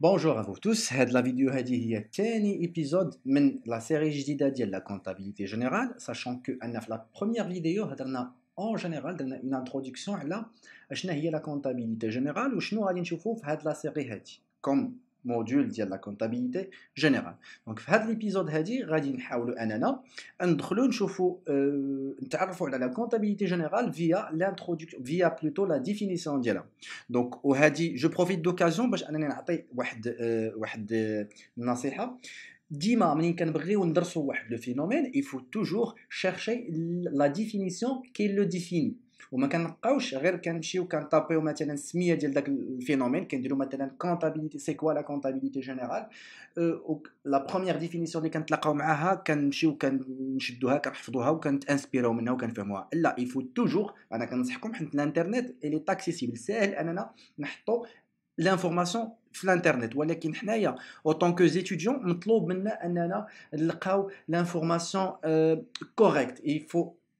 Bonjour à vous tous, cette la vidéo est le dernier épisode de la série jdida de la comptabilité générale sachant que la première vidéo est en général une introduction à la comptabilité générale وشنو غادي نشوفو في dans la série comme Module de la comptabilité générale. Donc, dans cet épisode, nous allons essayer de vous la comptabilité générale via l'introduction, via plutôt la définition Donc, je profite d'occasion, je vais vous donner une petite astuce. Dès que vous voulez comprendre un phénomène, il faut toujours chercher la définition qui le définit. وما كنلقاوش غير كنمشيو كنطابيو مثلا السميه ديال داك الفينومين كنديرو مثلا كونتابيليتي سي كوا لا كونتابيليتي جينيرال لا بروميير ديفينيسيون اللي كنتلاقاو معاها كنمشيو كنشدوها كنحفظوها وكنتانسبيراو منها وكنفهموها لا يفو توجور انا كنصحكم حيت الانترنت اللي تاكسيسيبل ساهل اننا نحطو لانفورماسيون في الانترنت ولكن حنايا اوتون كو زيتيديون مطلوب منا اننا نلقاو لانفورماسيون كوريكت يفو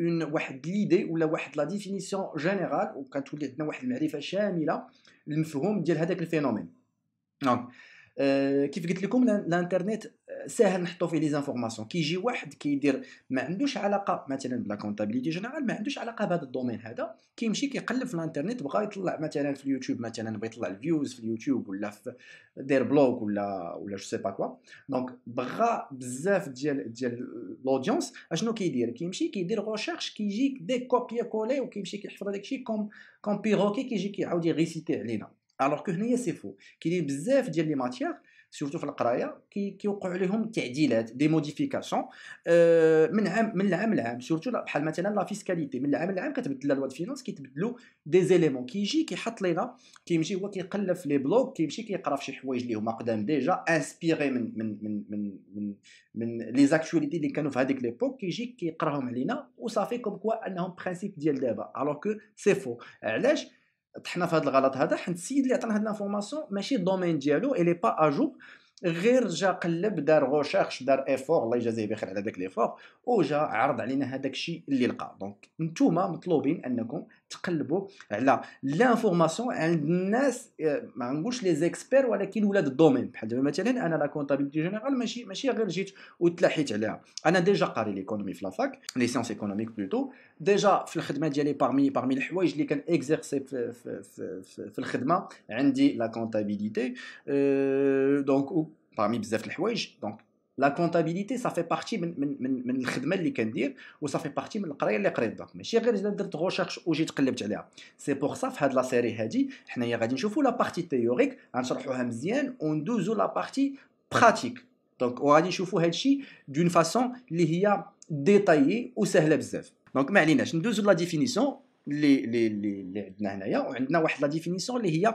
اون واحد ليدي ولا واحد لا ديفينيسيون جينيرال وكتولي عندنا واحد المعرفه شامله للمفهوم ديال هذاك الفينومين دونك أه euh, كيف قلت لكم الانترنت ساهل نحطو فيه لي زانفورماسيون كيجي واحد كيدير ما عندوش علاقه مثلا بلا كونتابيليتي جينيرال ما عندوش علاقه بهذا الدومين هذا كيمشي كيقلب في الانترنت بغا يطلع مثلا في اليوتيوب مثلا بغا يطلع الفيوز في اليوتيوب ولا في دير بلوك ولا ولا جو سي با كوا دونك بغا بزاف ديال ديال لودونس اشنو كيدير كيمشي كيدير غوشيرش كيجي دي كوبي كولي وكيمشي كيحفظ هذاك الشيء كوم كوم بيروكي كيجي كيعاود يغيسيتي علينا الوغ كو هنايا سي فو كاينين بزاف ديال لي ماتيير سورتو في القرايه كيوقعوا عليهم تعديلات دي موديفيكاسيون آه، من عام من العام لعام سورتو بحال مثلا لا فيسكاليتي من العام لعام كتبدل لا لوا فينانس كيتبدلوا دي زيليمون كيجي كيحط لينا كيمشي هو كيقلب في لي بلوك كيمشي كيقرا في شي حوايج اللي هما قدام ديجا انسبيري من من من من من من لي زاكتواليتي اللي كانوا في هذيك ليبوك كيجي كيقراهم علينا وصافي كوم كوا انهم برينسيپ ديال دابا الوغ كو سي فو علاش طحنا في هذا الغلط هذا حيت السيد اللي عطانا هذه لافورماسيون ماشي الدومين ديالو اي لي با اجور غير جا قلب دار غوشيرش دار ايفور الله يجازيه بخير على داك ليفور وجا عرض علينا هذاك الشيء اللي لقى دونك نتوما مطلوبين انكم تقلبوا على لانفورماسيون عند الناس آه، ما نقولش لي زيكسبير ولكن ولاد الدومين بحال دابا مثلا انا لا كونطابيلتي جينيرال ماشي ماشي غير جيت وتلاحيت عليها انا ديجا قاري ليكونومي في لافاك لي سيونس ايكونوميك بلوتو ديجا في الخدمه ديالي بارمي بارمي الحوايج اللي كان اكزيرسي في, في, في, في, في الخدمه عندي لا كونطابيلتي أه دونك parmi بزاف الحوايج دونك لا كونتابيليتي صافي بارتي من من من, من الخدمه اللي كندير وصافي بارتي من القرايه اللي قريت دونك ماشي غير الا درت غوشيرش وجيت قلبت عليها سي بوغ سا في هاد لا سيري هادي حنايا غادي نشوفوا لا بارتي تيوريك غنشرحوها مزيان وندوزو لا بارتي براتيك دونك وغادي نشوفوا هادشي دون فاسون اللي هي ديتايي وسهله بزاف دونك ما عليناش ندوزو لا ديفينيسيون اللي اللي اللي عندنا هنايا وعندنا واحد لا ديفينيسيون اللي هي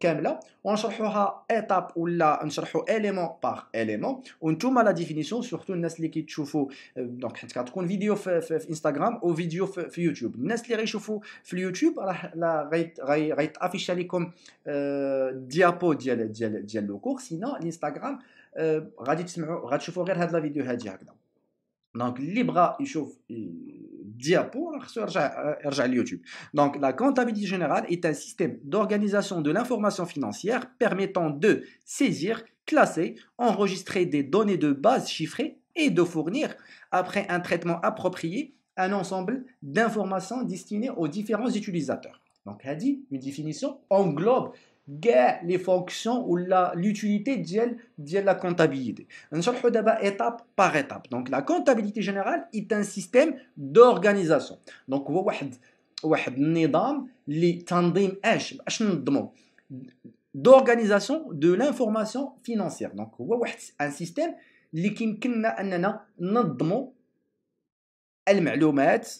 كامله ونشرحوها ايتاب ولا نشرحو اليمون باغ اليمون وانتم لا ديفينيسيون سورتو الناس اللي كيتشوفوا دونك حيت كتكون فيديو في, في, في انستغرام او فيديو في, في يوتيوب الناس اللي غيشوفوا في اليوتيوب راه لا غيت غيتافيش عليكم الديابو آه، ديال ديال ديال لو كور سينو الانستغرام آه، غادي تسمعوا غتشوفوا غير هاد لا فيديو هادي هكذا دونك اللي بغى يشوف diapo, euh, YouTube. Donc, la comptabilité générale est un système d'organisation de l'information financière permettant de saisir, classer, enregistrer des données de base chiffrées et de fournir, après un traitement approprié, un ensemble d'informations destinées aux différents utilisateurs. Donc, a dit une définition englobe les fonctions ou l'utilité de la comptabilité. نشرحوا دابا étape par étape. Donc la comptabilité générale est un système d'organisation. Donc هو واحد واحد d'organisation de l'information financière. Donc un système qui كيمكننا اننا les المعلومات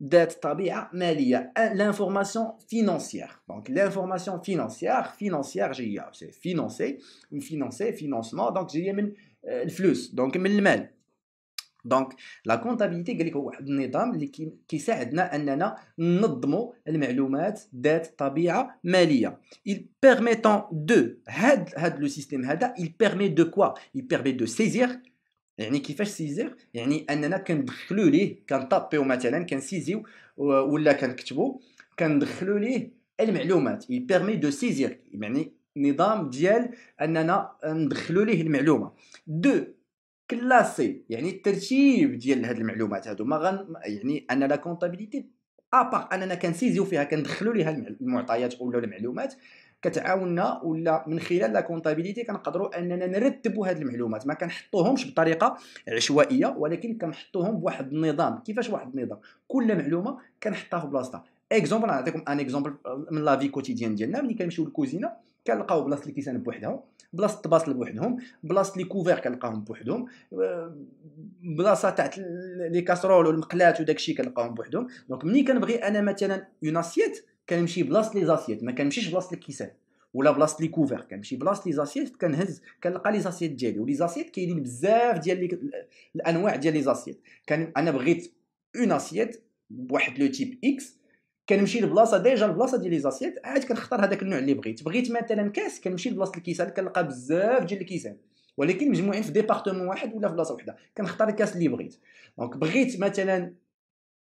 dette tabi'a hein, l'information financière. Donc l'information financière, financière ah, c'est financer, financer, financement donc eu le flux donc le mail donc la comptabilité قال hein, il permettant de le système il permet de quoi il permet de saisir يعني كيفاش سيزير يعني اننا كندخلو ليه كنطابيو مثلا كنسيزيو ولا كنكتبو كندخلو ليه المعلومات اي بيرمي دو سيزير يعني نظام ديال اننا ندخلو ليه المعلومه دو كلاسي يعني الترتيب ديال هاد المعلومات هادو ما غن يعني ان لا كونطابيليتي ابار اننا كنسيزيو فيها كندخلو ليها المعطيات ولا المعلومات كتعاوننا ولا من خلال لا كونطابيليتي كنقدروا اننا نرتبوا هذه المعلومات ما كنحطوهمش بطريقه عشوائيه ولكن كنحطوهم بواحد النظام كيفاش واحد النظام كل معلومه كنحطها في بلاصتها اكزومبل نعطيكم ان اكزومبل من لافي كوتيديان ديالنا ملي كنمشيو للكوزينه كنلقاو بلاصه الكيسان بوحدها بلاصه الطباسل بوحدهم بلاصه لي كوفير كنلقاهم بوحدهم آه، بلاصه تاع لي كاسرول والمقلات وداكشي كنلقاهم بوحدهم دونك ملي كنبغي انا مثلا اون اسيت كنمشي بلاصه لي زاسيت ما كنمشيش بلاصه الكيسان ولا بلاصه لي كوفير كنمشي بلاصه لي زاسيت كنهز كنلقى لي زاسيت ديالي ولي زاسيت كاينين بزاف ديال الانواع ديال لي زاسيت كان انا بغيت اون اسيت بواحد لو تيب اكس كنمشي لبلاصه ديجا البلاصه ديال لي زاسيت عاد كنختار هذاك النوع اللي بغيت بغيت مثلا كاس كنمشي لبلاصه الكيسان كنلقى بزاف ديال الكيسان ولكن مجموعين في ديبارتمون واحد ولا في بلاصه وحده كنختار الكاس اللي بغيت دونك بغيت مثلا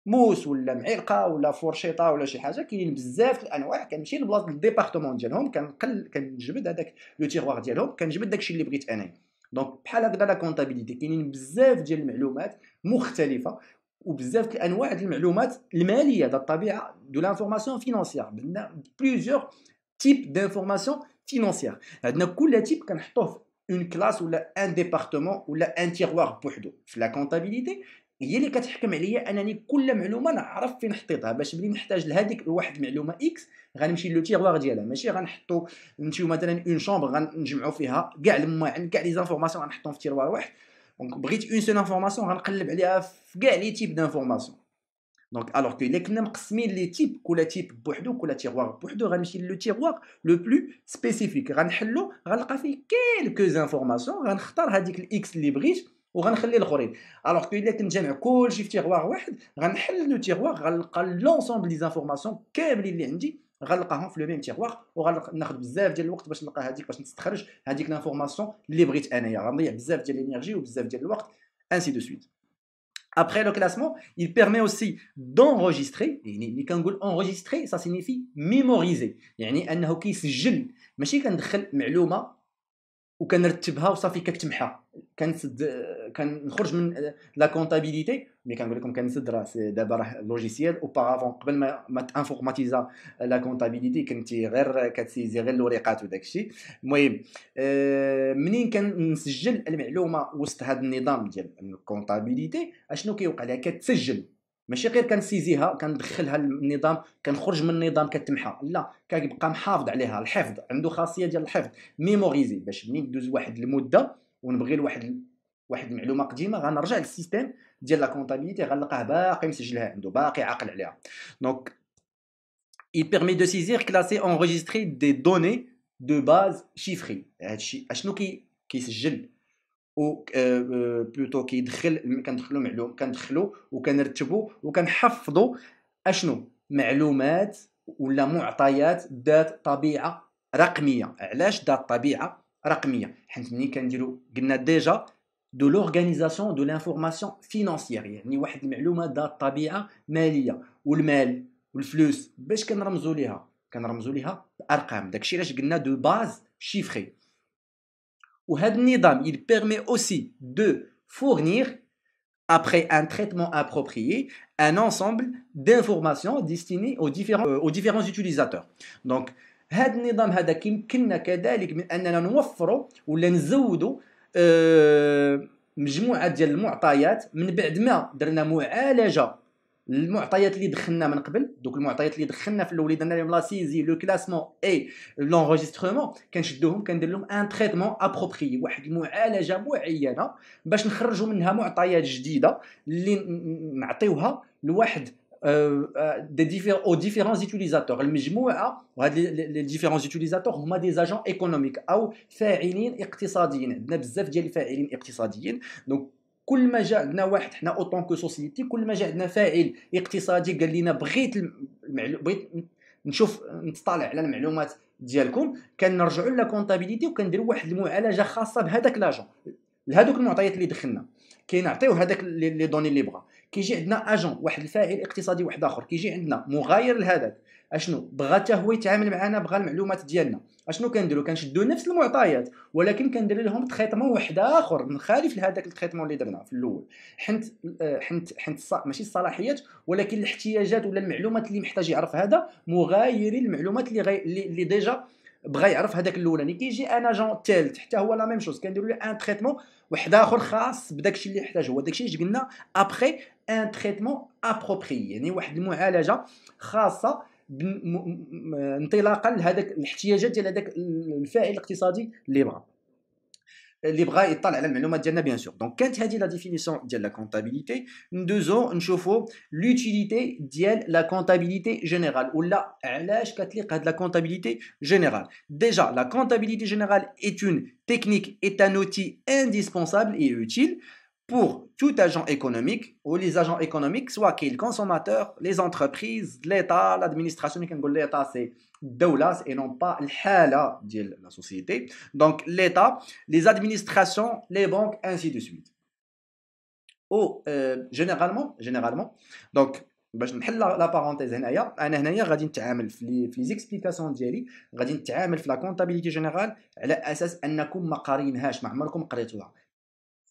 موس ولا معلقه ولا فورشيطه ولا شي حاجه كاينين بزاف الانواع كنمشي لبلاصه الديبارتمون ديالهم كنقل كنجبد هذاك لو تيغوار ديالهم كنجبد داكشي اللي بغيت انايا دونك بحال هكذا لا كونتابيليتي كاينين بزاف ديال المعلومات مختلفه وبزاف الانواع ديال المعلومات الماليه ذات الطبيعه دو لانفورماسيون فينانسيير عندنا بليزيور تيب دانفورماسيون فينانسيير عندنا كل تيب كنحطوه في اون كلاس ولا ان ديبارتمون ولا ان تيغوار بوحدو في لا كونتابيليتي هي اللي كتحكم عليا انني كل معلومه نعرف فين حطيتها باش ملي نحتاج لهذيك الواحد المعلومه اكس غنمشي لو تيغوار ديالها ماشي غنحطو نمشيو مثلا اون شومبر غنجمعو فيها كاع المواعن كاع لي زانفورماسيون غنحطهم في تيروار واحد دونك بغيت اون سول انفورماسيون غنقلب عليها في كاع لي تيب دانفورماسيون دونك الوغ كو الا كنا مقسمين لي تيب كل تيب بوحدو كل تيغوار بوحدو غنمشي لو تيغوار لو بلو سبيسيفيك غنحلو غنلقى فيه كيلكو زانفورماسيون غنختار هذيك الاكس اللي بغيت وغنخلي الاخرين الوغ كو الا كنجمع كلشي في تيغوار واحد غنحل لو تيغوار غنلقى لونسومبل لي زانفورماسيون كاملين اللي عندي غنلقاهم في لو ميم تيغواغ وغناخذ بزاف ديال الوقت باش نلقى هذيك باش نستخرج هذيك لانفورماسيون اللي بغيت انايا غنضيع بزاف ديال الانرجي وبزاف ديال الوقت انسي دو سويت Après le classement, il permet aussi d'enregistrer. يعني كنقول enregistrer, ça signifie mémoriser. يعني انه كيسجل ماشي كندخل معلومه وكنرتبها وصافي كتمحى كنسد كنخرج من لا كونطابيليتي مي كنقول لكم كنسد راسي دابا راه لوجيسيال اوباغافون قبل ما ما تانفورماتيزا لا كونطابيليتي كنتي غير كتسيزي غير الوريقات وداك الشيء المهم آه، منين كنسجل المعلومه وسط هذا النظام ديال الكونطابيليتي اشنو كيوقع لها كتسجل ماشي غير كنسيزيها كندخلها للنظام كنخرج من النظام كتمحى لا كيبقى محافظ عليها الحفظ عنده خاصيه ديال الحفظ ميموريزي باش منين دوز واحد المده ونبغي لواحد واحد المعلومه قديمه غنرجع للسيستيم ديال لا كونتابيليتي غنلقاه باقي مسجلها عنده باقي عاقل عليها دونك il permet de saisir كلاسي enregistrer des données de base شيفري هادشي اشنو كي كيسجل او بلوتو آه، آه، كيدخل كندخلو معلوم كندخلو وكنرتبو وكنحفظو اشنو معلومات ولا معطيات ذات طبيعه رقميه علاش ذات طبيعه رقميه حيت ملي كنديرو قلنا ديجا de l'organisation de l'information financière يعني واحد المعلومه ذات طبيعه ماليه والمال والفلوس باش كنرمزوا ليها كنرمزوا ليها بارقام داكشي علاش قلنا دو باز شيفري وهذا النظام il permet aussi de fournir après un traitement approprié un ensemble d'informations destinées aux différents euh, aux différents utilisateurs donc هذا النظام هذا كيمكننا كذلك من اننا نوفروا ولا نزودوا آه، مجموعه ديال المعطيات من بعد ما درنا معالجه المعطيات اللي دخلنا من قبل دوك المعطيات اللي دخلنا في الاول درنا لهم لا سيزي لو كلاسمون اي لونغوجيسترومون كنشدوهم كندير لهم ان تريتمون ابروبري واحد المعالجه معينه باش نخرجوا منها معطيات جديده اللي نعطيوها لواحد Euh, euh, des différents aux différents utilisateurs المجموعه وهاد لي ديفيرون utilisateurs هما دي اجون ايكونوميك او فاعلين اقتصاديين عندنا بزاف ديال الفاعلين الاقتصاديين دونك كل ما جا عندنا واحد حنا اوطون كو سوسيتي كل ما جا عندنا فاعل اقتصادي قال لنا بغيت المعلو... بغيت نشوف نطلع على المعلومات ديالكم كنرجعوا كونطابيليتي وكنديروا واحد المعالجه خاصه بهذاك لاجون لهذوك المعطيات اللي دخلنا كي هذاك لي دوني اللي بغا كيجي عندنا اجون واحد الفاعل اقتصادي واحد اخر كيجي عندنا مغاير لهذاك اشنو بغى حتى هو يتعامل معنا بغى المعلومات ديالنا اشنو كنديرو كنشدو نفس المعطيات ولكن كندير لهم تريتمون واحد اخر مخالف لهذاك التريتمون اللي درنا في الاول حنت حنت حنت ماشي الصلاحيات ولكن الاحتياجات ولا المعلومات اللي محتاج يعرف هذا مغاير المعلومات اللي غي... اللي ديجا بغى يعرف هذاك الاولاني كيجي ان اجون ثالث حتى هو لا ميم شوز كنديروا له ان تريتمون واحد اخر خاص بداك الشيء اللي يحتاج هو داك الشيء اللي قلنا ابخي ان تريتمون ابروبري يعني واحد المعالجه خاصه انطلاقا لهذاك الاحتياجات ديال هذاك الفاعل الاقتصادي اللي بغا Les bras et nous bien sûr. Donc qu'est-ce dit la définition de la comptabilité? nous devons nous l'utilité de la comptabilité générale ou là un de la comptabilité générale. Déjà, la comptabilité générale est une technique est un outil indispensable et utile pour tout agent économique ou les agents économiques, soit qu'ils consommateurs, les entreprises, l'État, l'administration, l'État c'est Doulas et non pas l'Hala dit la société. Donc l'État, les administrations, les banques, ainsi de suite. Ou euh, généralement, généralement, donc je نحل لا la هنايا انا هنايا غادي نتعامل في لي زيكسبليكاسيون ديالي غادي نتعامل في لا كونطابيليتي جينيرال على اساس انكم ما قارينهاش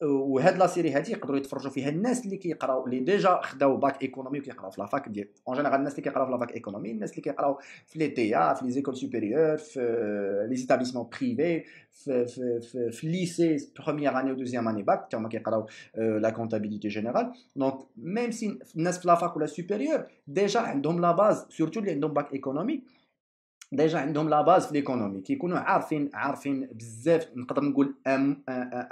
وهاد لا سيري هادي يقدروا يتفرجوا فيها الناس اللي كيقراو اللي ديجا خداو باك ايكونومي وكيقراو في لافاك ديال اون جينيرال الناس اللي كيقراو في لافاك ايكونومي الناس اللي كيقراو في لي تي ا في لي زيكول سوبيريور في لي زيتابليسمون بريفي في في في, في ليسي بروميير اني ودوزيام اني باك حتى كيقراو لا كونتابيليتي جينيرال دونك ميم سي الناس في لافاك ولا سوبيريور ديجا عندهم لا باز سورتو اللي عندهم باك ايكونومي ديجا عندهم لا باز في ليكونومي كيكونوا عارفين عارفين بزاف نقدر نقول ام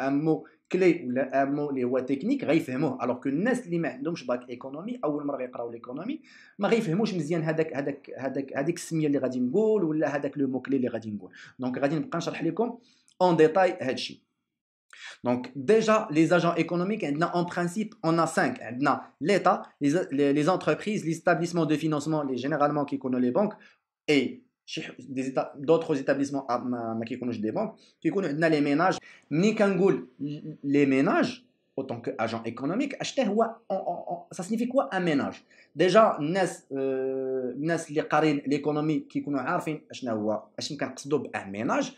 ام مو Clé ou les mots, les voies techniques, ils ne comprennent Alors que les gens qui n'ont pas bac économie, ou le premier fois l'économie, ils ne comprennent pas ce que je vais dire, ou le mot-clé que je vais dire. Donc, je vais vous expliquer en détail ce que donc déjà les agents économiques en principe on en a cinq l'État les, entreprises, les établissements de financement les généralement qui connaissent les banques et d'autres établissements qui connaissent des banques, qui connaissent les ménages. ni quand les ménages, autant qu'agents économiques, acheter, ça signifie quoi un ménage Déjà, euh, les l'économie qui connaissent ah, un ménage,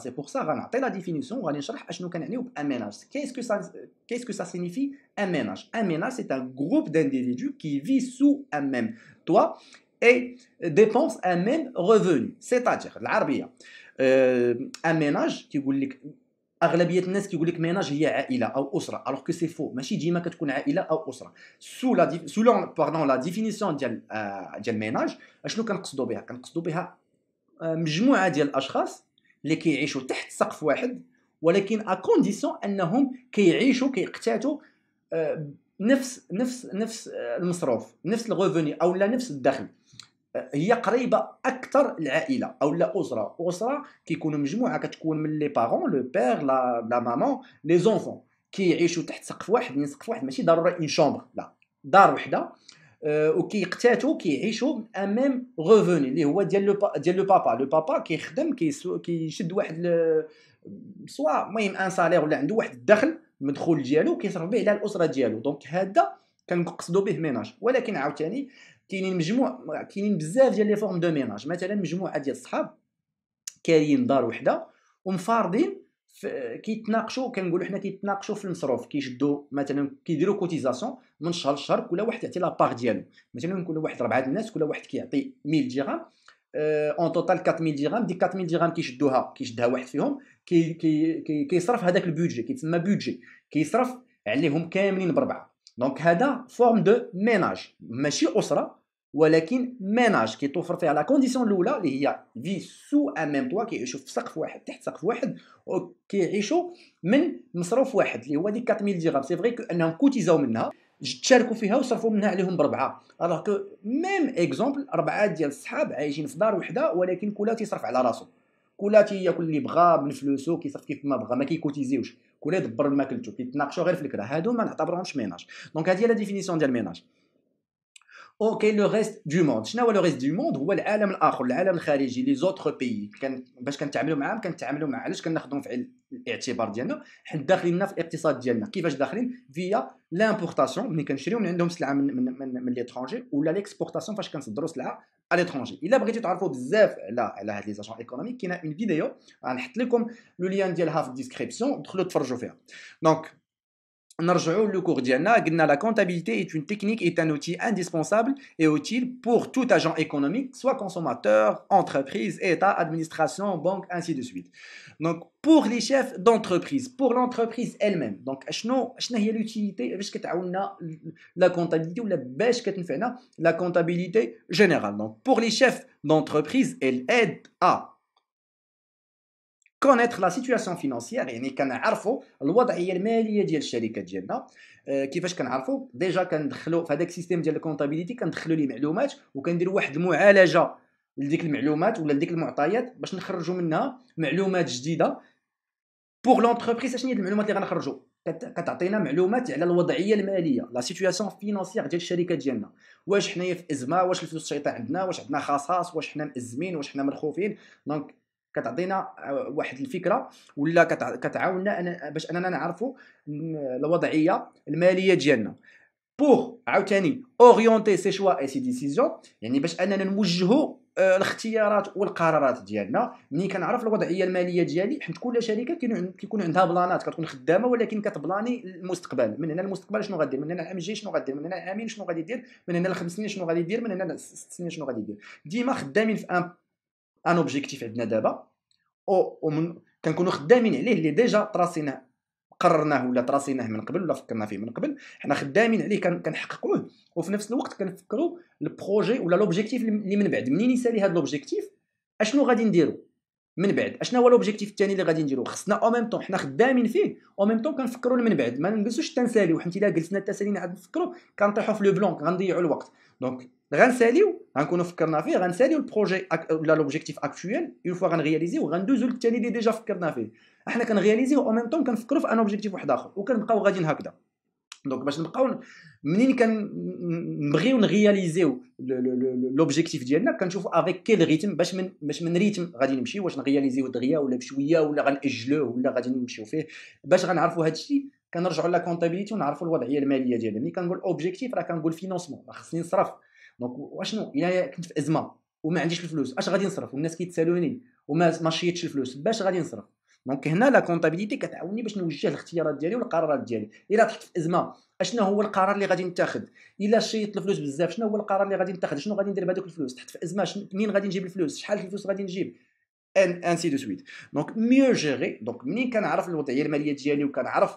c'est pour ça que la définition, un ménage. Qu'est-ce que ça, qu'est-ce que ça signifie un ménage Un ménage, c'est un groupe d'individus qui vit sous un même toit. et dépenses un même revenu c'est-à-dire euh, un ان ميناج كيقول لك اغلبيه الناس كيقول لك ميناج هي عائله او اسره الوغ كو سي فو ماشي ديما كتكون عائله او اسره سو لا ديف... سو لا باردون لا ديفينيسيون ديال آه، ديال ميناج اشنو كنقصدوا بها كنقصدوا بها آه، مجموعه ديال الاشخاص اللي كيعيشوا تحت سقف واحد ولكن أكونديسيون انهم كيعيشوا كيقتاتوا آه، نفس نفس نفس المصروف نفس الغوفوني او لا نفس الدخل هي قريبه اكثر العائله او لا اسره اسره كيكونوا مجموعه كتكون من لي بارون لو بير لا لا مامون لي زونفون كيعيشوا تحت سقف واحد من سقف واحد ماشي ضروري اون شومبر لا دار وحده آه، وكيقتاتوا كيعيشوا امام غوفوني اللي هو ديال لو ديال لو بابا لو بابا كيخدم كيشد واحد سوا المهم ان سالير ولا عنده واحد الدخل المدخول ديالو كيصرف به على الاسره ديالو دونك هذا كنقصدوا به ميناج ولكن عاوتاني كاينين مجموع كاينين بزاف ديال لي فورم دو ميناج مثلا مجموعه ديال الصحاب كاريين دار وحده ومفارضين كيتناقشوا كنقولوا حنا كيتناقشوا في المصروف كيشدوا مثلا كيديروا كوتيزاسيون من شهر لشهر كل واحد يعطي لابار ديالو مثلا كل واحد ربعه الناس كل واحد كيعطي 100 درهم اون توتال 4000 درهم ديك 4000 درهم كيشدوها كيشدها واحد فيهم كي كي كيصرف هذاك البودجي كيتسمى بودجي كيصرف عليهم كاملين بربعه دونك هذا فورم دو ميناج ماشي اسره ولكن ميناج كيتوفر فيها لا كونديسيون الاولى اللي هي في سو ان ميم توا كيعيشوا في سقف واحد تحت سقف واحد وكيعيشوا من مصروف واحد اللي هو ديك 4000 درهم سي فري انهم كوتيزاو منها تشاركوا فيها وصرفوا منها عليهم بربعه الوغ كو ميم اكزومبل اربعه ديال الصحاب عايشين في دار وحده ولكن كلها تيصرف على راسو كلها تياكل اللي بغا من فلوسو كيصرف كيف ما بغا ما كيكوتيزيوش كلها يدبر ماكلتو كيتناقشوا غير في الكره هادو ما نعتبرهمش ميناج دونك هذه هي لا ديفينيسيون ديال ميناج او كاين لو ريست دو موند شنو هو لو ريست دو موند هو العالم الاخر العالم الخارجي لي زوتر بيي كان باش كنتعاملوا معاهم كنتعاملوا مع علاش كناخذهم في الاعتبار ديالنا حيت داخلين في الاقتصاد ديالنا كيفاش داخلين فيا لامبورطاسيون ملي كنشريو من عندهم سلعه من من من, من ليترونجي ولا ليكسبورطاسيون فاش كنصدروا سلعه à l'étranger الا بغيتو تعرفوا بزاف على على هاد لي زاجون ايكونوميك كاينه اون فيديو غنحط لكم لو ليان ديالها في الديسكريبسيون دخلوا تفرجوا فيها دونك le cours la comptabilité est une technique, est un outil indispensable et utile pour tout agent économique, soit consommateur, entreprise, État, administration, banque, ainsi de suite. Donc, pour les chefs d'entreprise, pour l'entreprise elle-même, donc, est l'utilité la comptabilité ou la comptabilité générale Donc, pour les chefs d'entreprise, elle aide à كونيتر لا سيتوياسيون فينانسيير يعني كنعرفوا الوضعيه الماليه ديال الشركه ديالنا آه، كيفاش كنعرفوا ديجا كندخلوا في هذاك السيستيم ديال الكونتابيليتي كندخلوا ليه معلومات وكنديروا واحد المعالجه لديك المعلومات ولا لديك المعطيات باش نخرجوا منها معلومات جديده بوغ لونتربريز اشنو هي المعلومات اللي غنخرجوا كتعطينا معلومات على الوضعيه الماليه لا سيتوياسيون فينانسيير ديال الشركه ديالنا واش حنايا في ازمه واش الفلوس شيطه عندنا واش عندنا خصاص واش حنا مازمين واش حنا مرخوفين دونك كتعطينا آه، واحد الفكره ولا كتعاوننا أنا باش اننا نعرفوا الوضعيه الماليه ديالنا بوغ عاوتاني اوريونتي سي شوا اي سي ديسيزيون يعني باش اننا نوجهوا آه، الاختيارات والقرارات ديالنا ملي كنعرف الوضعيه الماليه ديالي حيت كل شركه كيكون عندها بلانات كتكون خدامه ولكن كتبلاني المستقبل من هنا المستقبل شنو غادير من هنا العام الجاي شنو غادير من هنا العامين شنو غادي دير من هنا الخمس سنين شنو غادي دير من هنا الست سنين شنو غادي دير ديما خدامين في ان ان اوبجيكتيف عندنا دابا ومن كنكونوا خدامين عليه اللي ديجا تراسيناه قررناه ولا تراسيناه من قبل ولا فكرنا فيه من قبل حنا خدامين عليه كنحققوه وفي نفس الوقت كنفكروا البروجي ولا لوبجيكتيف اللي من بعد منين يسالي هذا لوبجيكتيف اشنو غادي نديرو من بعد اشنا هو لوبجيكتيف الثاني اللي غادي نديرو خصنا او ميم طون حنا خدامين فيه او ميم طون كنفكروا من بعد ما نجلسوش حتى نساليو حيت الا جلسنا حتى سالينا عاد نفكروا كنطيحوا في لو بلونك غنضيعوا الوقت دونك غنساليو غنكونوا فكرنا فيه غنساليو البروجي ولا لوبجيكتيف اكتويل اون فوا غنرياليزيو غندوزو للثاني اللي ديجا فكرنا فيه احنا كنرياليزيو او ميم طون كنفكروا في ان اوبجيكتيف واحد اخر وكنبقاو غاديين هكذا دونك باش نبقاو منين كنبغيو نغياليزيو لوبجيكتيف ديالنا كنشوفو افيك كيل ريتم باش من باش من ريتم غادي نمشي واش نغياليزيو دغيا ولا بشويه ولا غنأجلوه ولا غادي نمشيو فيه باش غنعرفو هادشي كنرجعو لا كونتابيليتي ونعرفو الوضعيه الماليه ديالنا ملي كنقول اوبجيكتيف راه كنقول فينونسمون خصني نصرف دونك واشنو الا كنت في ازمه وما عنديش الفلوس اش غادي نصرف والناس كيتسالوني وما ما شيتش الفلوس باش غادي نصرف دونك هنا لا كونطابيليتي كتعاوني باش نوجه الاختيارات ديالي والقرارات ديالي الا تحت في ازمه اشنو هو القرار اللي غادي نتاخذ الا شيت الفلوس بزاف شنو هو القرار اللي غادي نتاخذ شنو غادي ندير بهذوك الفلوس تحت في ازمه منين غادي نجيب الفلوس شحال الفلوس غادي نجيب ان سي دو سويت دونك ميو جيري دونك منين كنعرف الوضعيه الماليه ديالي وكنعرف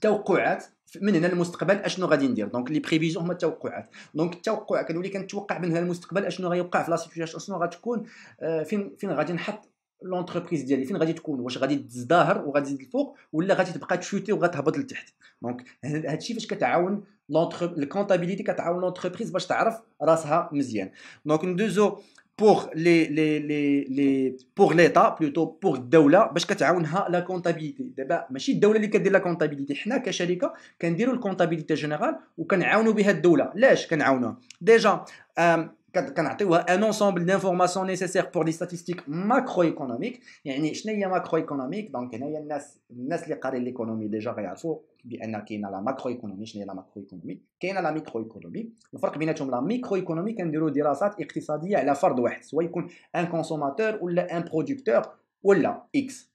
توقعات من هنا المستقبل اشنو غادي ندير دونك لي بريفيزيون هما التوقعات دونك التوقع كنولي كنتوقع من هنا المستقبل اشنو غيوقع في لا سيتوياسيون شنو غتكون فين فين غادي نحط لونتربريز ديالي فين غادي تكون واش غادي تزدهر وغادي تزيد الفوق ولا غادي تبقى تشوتي وغتهبط لتحت دونك هادشي فاش كتعاون الكونتابيليتي كتعاون لونتربريز باش تعرف راسها مزيان دونك ندوزو pour les les les les pour l'État plutôt pour الدولة باش كتعاونها لا كونتابيليتي دابا ماشي الدولة اللي كدير لا كونتابيليتي حنا كشركة كنديروا الكونتابيليتي جينيرال وكنعاونوا بها الدولة لاش كنعاونوها ديجا كنعطيوها ان انسومبل دانفورماسيون نيسيسير بور لي ستاتيستيك ماكرو ايكونوميك يعني شنو هي ماكرو ايكونوميك دونك هنايا الناس الناس اللي قاريين ليكونومي ديجا غيعرفوا بان كاينه لا ماكرو ايكونومي شنو هي لا ماكرو ايكونومي كاينه لا ميكرو ايكونومي الفرق بيناتهم لا ميكرو ايكونومي كنديروا دراسات اقتصاديه على فرد واحد سواء يكون ان كونسوماتور ولا ان بروديكتور ولا اكس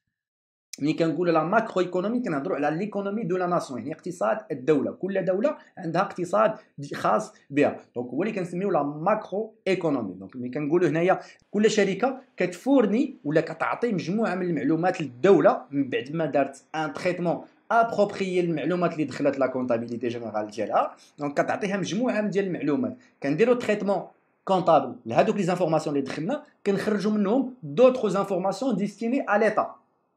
ملي كنقولوا لا ماكرو ايكونومي كنهضروا على ليكونومي دو لا ناسيون يعني اقتصاد الدوله كل دوله عندها اقتصاد خاص بها دونك هو اللي كنسميو لا ماكرو ايكونومي دونك ملي كنقولوا هنايا كل شركه كتفورني ولا كتعطي مجموعه من المعلومات للدوله من بعد ما دارت ان تريتمون ابروبريي المعلومات اللي دخلت لا كونتابيليتي جينيرال ديالها دونك كتعطيها مجموعه من ديال المعلومات كنديروا تريتمون كونطابل لهذوك لي زانفورماسيون اللي دخلنا كنخرجوا منهم دوطخ زانفورماسيون ديستيني ا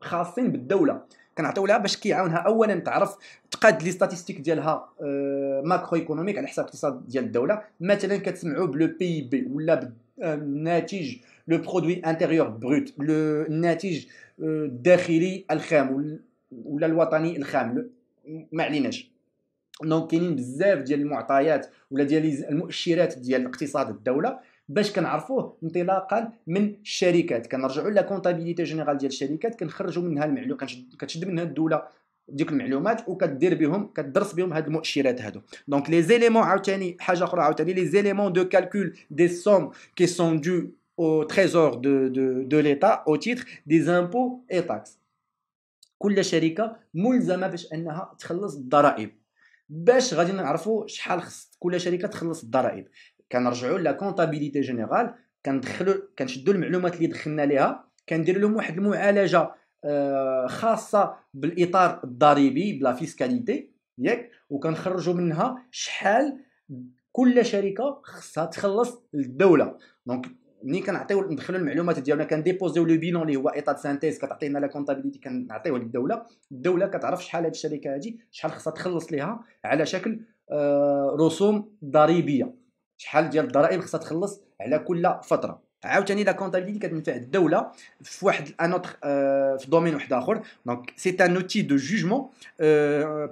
خاصين بالدوله كنعطيو لها باش كيعاونها اولا تعرف تقاد لي ستاتيستيك ديالها ماكرو آه، ايكونوميك على حساب الاقتصاد ديال الدوله مثلا كتسمعوا بلو بي بي ولا بالناتج آه، لو برودوي انتيريور بروت الناتج الداخلي آه، الخام ولا الوطني الخام ما عليناش دونك كاينين بزاف ديال المعطيات ولا ديال المؤشرات ديال اقتصاد الدوله باش كنعرفوه انطلاقا من الشركات كنرجعوا لا كونطابيليتي جينيرال ديال الشركات كنخرجوا منها المعلومه كتشد منها الدوله ديك المعلومات وكدير بهم كدرس بهم هاد المؤشرات هادو دونك لي زيليمون عاوتاني حاجه اخرى عاوتاني لي زيليمون دو كالكول دي سوم كي سون دو او تريزور دو دو دو ليتا او تيتر دي زامبو اي تاكس كل شركه ملزمه باش انها تخلص الضرائب باش غادي نعرفوا شحال خص كل شركه تخلص الضرائب كنرجعوا لا كونطابيليتي جينيرال كندخلوا كنشدوا المعلومات اللي دخلنا ليها كندير لهم واحد المعالجه آه، خاصه بالاطار الضريبي بلا فيسكاليتي ياك وكنخرجوا منها شحال كل شركه خصها تخلص للدوله دونك ملي كنعطيو ندخلوا المعلومات ديالنا كنديبوزيو لو بيلون اللي هو ايطا سانتيز كتعطينا لا كونطابيليتي كنعطيوه للدوله الدوله كتعرف شحال هذه الشركه هذه شحال خصها تخلص ليها على شكل آه، رسوم ضريبيه شحال ديال الضرائب خصها تخلص على كل فتره عاوتاني لا كونتابيليتي كتنفع الدوله في واحد ان اوتر آه، في دومين واحد اخر دونك سي ان اوتي دو جوجمون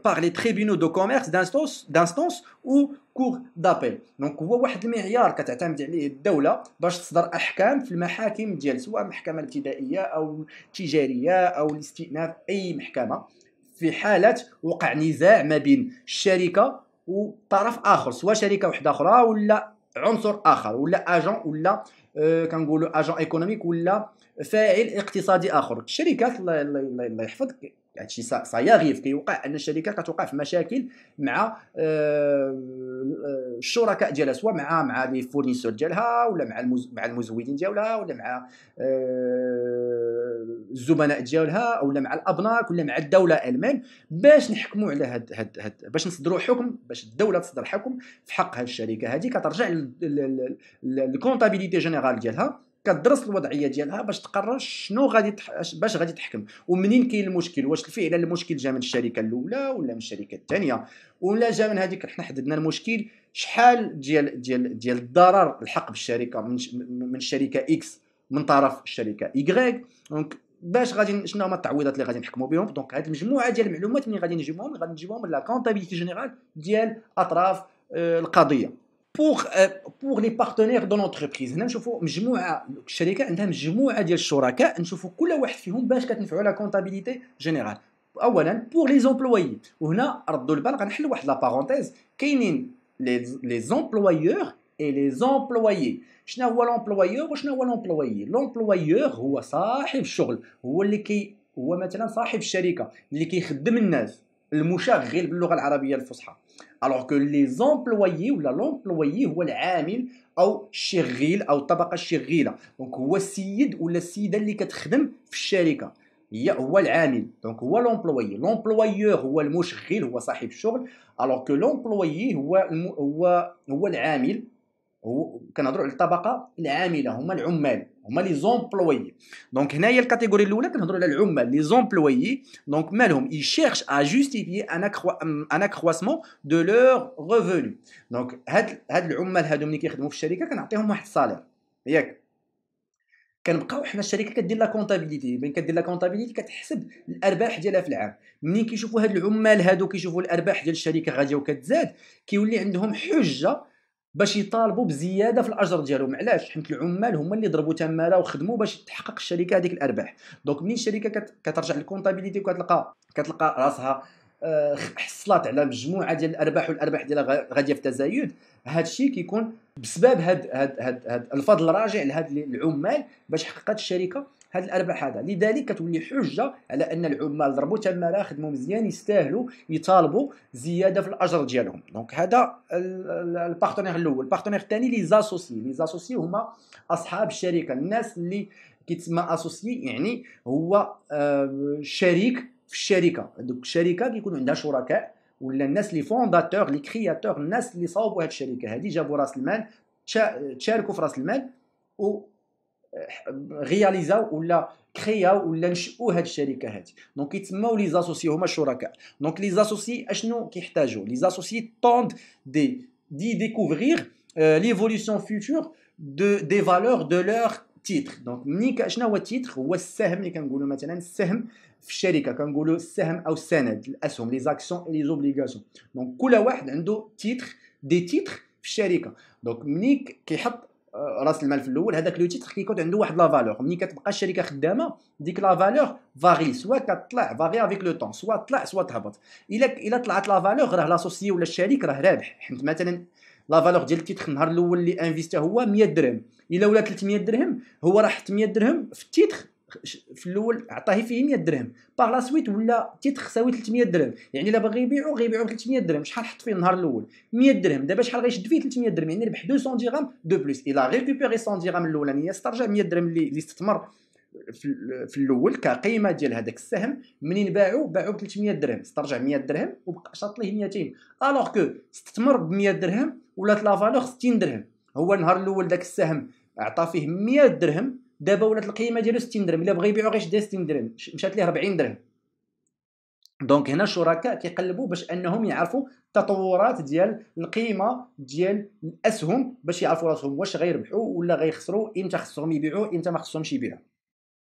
بار لي تريبينو دو كوميرس دانستونس دانستونس او كور دابيل دونك هو واحد المعيار كتعتمد عليه الدوله باش تصدر احكام في المحاكم ديال سواء المحكمه الابتدائيه او التجاريه او الاستئناف اي محكمه في حاله وقع نزاع ما بين الشركه وطرف اخر سواء شركه وحده اخرى ولا عنصر اخر ولا اجون ولا أه كنقولوا اجون ايكونوميك ولا فاعل اقتصادي اخر الشركات الله, يحفظك هادشي يعني سيغيف كيوقع ان الشركه كتوقع في مشاكل مع آه، آه، الشركاء ديالها سواء مع مع لي فورنيسور ديالها ولا مع مع المزودين ديالها ولا مع آه، الزبناء ديالها ولا مع الابناك ولا مع الدوله المام باش نحكموا على هاد هاد, هاد باش نصدروا حكم باش الدوله تصدر حكم في حق هاد الشركه هذه كترجع للكونتابيليتي جينيرال ديالها كدرس الوضعيه ديالها باش تقرر شنو غادي تح... باش غادي تحكم ومنين كاين المشكل واش فعلا المشكل جا من الشركه الاولى ولا من الشركه الثانيه ولا جا من هذيك حنا حددنا المشكل شحال ديال ديال ديال الضرر الحق بالشركه من من الشركه اكس من طرف الشركه ايغريك دونك باش غادي شنو هما التعويضات اللي غادي نحكموا بهم دونك هذه المجموعه ديال المعلومات منين غادي نجيبهم غادي نجيبهم من لا كونتابيليتي جينيرال ديال اطراف آه، القضيه بوغ بوغ لي بارتنير دو لونتربريز هنا نشوفوا مجموعه الشركه عندها مجموعه ديال الشركاء نشوفوا كل واحد فيهم باش كتنفعوا لا كونتابيليتي جينيرال اولا بوغ لي زومبلويي وهنا ردوا البال غنحل واحد لا بارونتيز كاينين لي زومبلويور اي لي زومبلويي شنو هو لومبلويور وشنو هو لومبلويي لومبلويور هو صاحب الشغل هو اللي كي هو مثلا صاحب الشركه اللي كيخدم الناس المشغل باللغه العربيه الفصحى الوغ كو لي زومبلويي ولا لومبلويي هو العامل او الشغيل او الطبقه الشغيله دونك هو السيد ولا السيده اللي كتخدم في الشركه هي هو العامل دونك هو لومبلويي لومبلويور هو المشغل هو صاحب الشغل الوغ كو لومبلويي هو هو هو العامل هو كنهضروا على الطبقه العامله هما العمال هما لي زومبلوي دونك هنايا الكاتيجوري الاولى كنهضروا على العمال لي زومبلوي دونك مالهم اي شيرش ا جوستيفي ان ان اكرواسمون دو لور ريفوني دونك هاد هاد العمال هادو ملي كيخدموا في الشركه كنعطيهم واحد الصالير ياك كنبقاو حنا الشركه كدير لا كونطابيليتي بين كدير لا كونطابيليتي كتحسب الارباح ديالها في العام منين كيشوفوا هاد العمال هادو كيشوفوا الارباح ديال الشركه غاديه وكتزاد كيولي عندهم حجه باش يطالبوا بزياده في الاجر ديالهم علاش حيت العمال هما اللي ضربوا تماره وخدموا باش تحقق الشركه هذيك الارباح دونك منين الشركه كت... كترجع للكونتابيليتي وكتلقى كتلقى راسها آه، حصلت على مجموعه ديال الارباح والارباح ديالها غاديه في تزايد هذا الشيء كيكون بسبب هاد هاد, هاد الفضل الراجع لهاد العمال باش حققت الشركه هاد الارباح هذا لذلك كتولي حجه على ان العمال ضربوا تماره خدموا مزيان يستاهلوا يطالبوا زياده في الاجر ديالهم دونك هذا البارتنير الاول البارتنير الثاني لي زاسوسي لي زاسوسي هما اصحاب الشركه الناس اللي كيتسمى اسوسي يعني هو آه، شريك في الشركه دوك الشركه كيكون عندها شركاء ولا الناس لي فونداتور لي كرياتور الناس اللي صاوبوا هذه الشركه هذه جابوا راس المال تشاركوا في راس المال و غياليزاو ولا كرياو ولا نشئوا هاد الشركه هادي دونك كيتسموا لي زاسوسي هما الشركاء دونك لي زاسوسي اشنو كيحتاجوا لي زاسوسي طوند دي دي ديكوفرير ليفولوسيون فيوتور دو دي فالور دو لور تيتر دونك ملي شنو هو التيتر هو السهم اللي كنقولوا مثلا السهم في الشركه كنقولوا السهم او السند الاسهم لي زاكسيون لي زوبليغاسيون دونك كل واحد عنده تيتر دي تيتر في الشركه دونك ملي كيحط راس المال في الاول هذاك لو تيتر كيكون عنده واحد لا فالور ملي كتبقى الشركه خدامه ديك لا فالور فاري سوا كطلع فاري افيك لو طون سوا طلع سوا تهبط الا الا طلعت لا فالور راه لاسوسي ولا الشريك راه رابح حيت مثلا لا فالور ديال التيتر النهار الاول اللي انفيستا هو 100 درهم الا ولا 300 درهم هو راه حط 100 درهم في التيتر في الاول عطاه فيه 100 درهم باغ لا سويت ولا تيتخساوي 300 درهم يعني الا باغي يبيعو غيبيعو ب 300 درهم شحال حط فيه النهار الاول 100 درهم دابا شحال غيشد فيه 300 درهم يعني ربح 200 درهم دو بلوس الا ريكوبيري 100 درهم الاولانيه استرجع 100 درهم اللي استثمر في الاول كقيمه ديال هذاك السهم منين باعو باعو ب 300 درهم استرجع 100 درهم وبقى شاط ليه 200 الوغ كو استثمر ب 100 درهم ولات لا فالور 60 درهم هو النهار الاول داك السهم عطى فيه 100 درهم دابا ولات القيمه ديالو 60 درهم الا بغى يبيعو غير شدا 60 درهم مشات ليه 40 درهم دونك هنا الشركاء كيقلبوا باش انهم يعرفوا التطورات ديال القيمه ديال الاسهم باش يعرفوا راسهم واش غيربحوا ولا غيخسروا امتى خصهم يبيعوا امتى ما خصهمش يبيعوا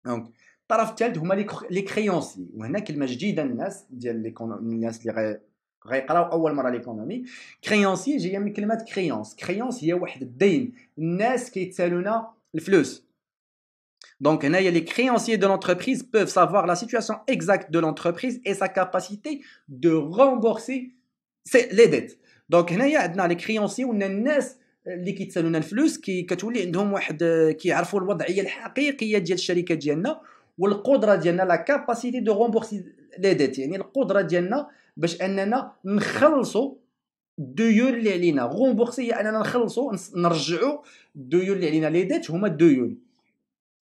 دونك الطرف الثالث هما لي كريونسي وهنا كلمه جديده للناس ديال لي الناس اللي غيقراو اول مره ليكونومي كريونسي جايه من كلمه كريونس كريونس هي واحد الدين الناس كيتسالونا الفلوس Donc, les créanciers de l'entreprise peuvent savoir la situation exacte de l'entreprise et sa capacité de rembourser les dettes. Donc, les créanciers, on a اللي كيتسالونا الفلوس كي كتولي عندهم واحد كيعرفوا الوضعيه الحقيقيه ديال الشركه ديالنا والقدره ديالنا لا كاباسيتي دو رومبورسي لي ديت يعني القدره ديالنا باش اننا نخلصوا الديون اللي علينا رومبورسي اننا نخلصوا نرجعوا الديون اللي علينا لي ديت هما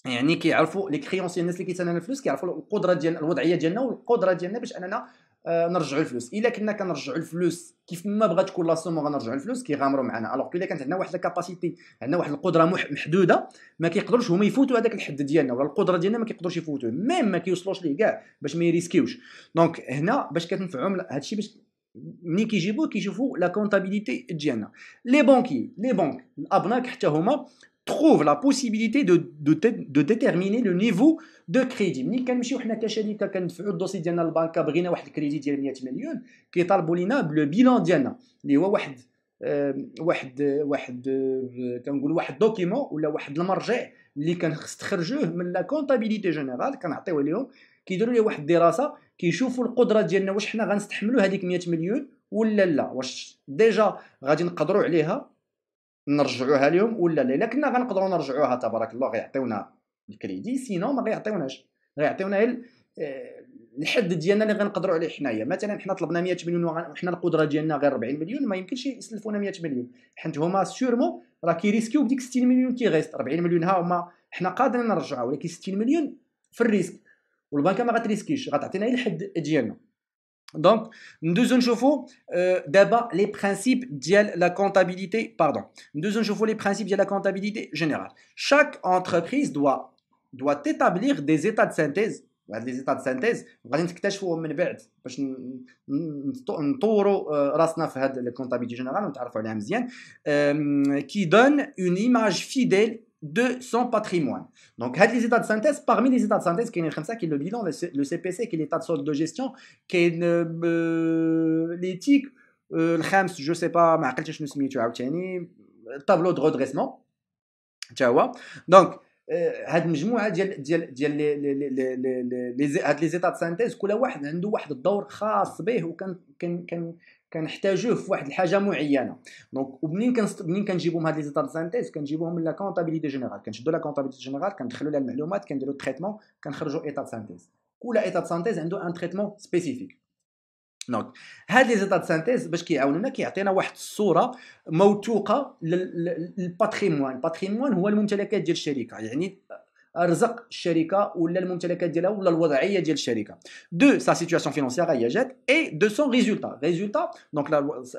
يعني كيعرفوا لي كريونسي الناس اللي كيتسنى الفلوس كيعرفوا القدره ديال الوضعيه ديالنا والقدره ديالنا باش اننا آه، نرجعوا الفلوس الا كنا كنرجعوا الفلوس كيف ما بغات تكون لا سوم غنرجعوا الفلوس كيغامروا معنا الوغ الا كانت عندنا واحد الكاباسيتي عندنا واحد القدره محدوده ما كيقدروش هما يفوتوا هذاك الحد ديالنا ولا القدره ديالنا ما كيقدروش يفوتوه ميم ما كيوصلوش ليه كاع باش ما يريسكيوش دونك هنا باش كتنفعهم هادشي باش ملي كيجيبوه كيشوفوا لا كونتابيليتي ديالنا لي بونكي لي بونك الابناك حتى هما trouve la possibilité de, de, de déterminer le niveau de crédit ملي كنمشيو حنا كشركه كندفعوا الدوسي ديالنا للبنكه بغينا واحد الكريدي ديال 100 مليون كيطالبوا لينا بلو بيلون ديالنا اللي هو واحد أه واحد واحد أه كنقول واحد دوكيمون ولا واحد المرجع اللي كنستخرجوه من لا كونطابيليتي جينيرال كنعطيوه لهم كيديروا ليه واحد الدراسه كيشوفوا القدره ديالنا واش حنا غنستحملوا هذيك 100 مليون ولا لا واش ديجا غادي نقدروا عليها نرجعوها لهم ولا لا الا كنا غنقدروا نرجعوها تبارك الله غيعطيونا الكريدي سينو ما غيعطيوناش غيعطيونا غير آه، الحد ديالنا اللي غنقدروا عليه حنايا مثلا حنا طلبنا 100 مليون وحنا القدره ديالنا غير 40 مليون ما يمكنش يسلفونا 100 مليون حيت هما سيرمون راه كيريسكيو بديك 60 مليون كيغيست 40 مليون ها هما حنا قادرين نرجعها ولكن 60 مليون في الريسك والبنكه ما غاتريسكيش غتعطينا غير الحد ديالنا Donc, nous avons euh, d'abord les principes de la comptabilité, pardon, nous avons les principes de la comptabilité générale. Chaque entreprise doit, doit établir des états de synthèse des états de synthèse qui غادي نكتشفوهم من بعد باش نطوروا راسنا في عليها مزيان qui donne une image fidèle de son patrimoine. Donc, les états de synthèse, parmi les états de synthèse, qui est qui le bilan, le CPC, qui est l'état de solde de gestion, qui est euh, l'éthique, euh, le HEMS, je ne sais pas, le tableau de redressement. Donc, آه، هاد المجموعه ديال ديال ديال لي لي هاد لي زيتا سانتيز كل واحد عنده واحد الدور خاص به وكان كان كان كنحتاجوه في واحد الحاجه معينه دونك ومنين منين كنجيبهم هاد لي زيتا سانتيز كنجيبهم من لا كونطابيليتي جينيرال كنشدو لا كونطابيليتي جينيرال كندخلو لها المعلومات كنديرو تريتمون كنخرجو ايتا سانتيز كل ايتا سانتيز عنده ان تريتمون سبيسيفيك دونك هاد لي زيتا سانتيز باش كيعاونونا كيعطينا واحد الصوره موثوقه للباتريموان الباتريموان هو الممتلكات ديال الشركه يعني رزق الشركه ولا الممتلكات ديالها ولا الوضعيه ديال الشركه دو سا سيتوياسيون فينانسيير هي جات اي دو سون ريزولتا ريزولتا دونك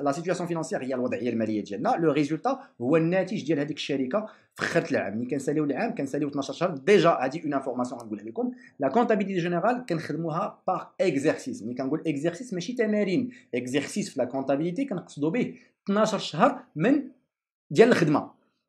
لا سيتوياسيون فينانسيير هي الوضعيه الماليه ديالنا لو ريزولتا هو الناتج ديال هذيك الشركه في اخر العام ملي كنساليو العام كنساليو 12 شهر ديجا هذه اون انفورماسيون غنقولها لكم لا كونتابيليتي جينيرال كنخدموها باغ اكزرسيس ملي كنقول اكزرسيس ماشي تمارين اكزرسيس في لا كونتابيليتي كنقصدو به 12 شهر من ديال الخدمه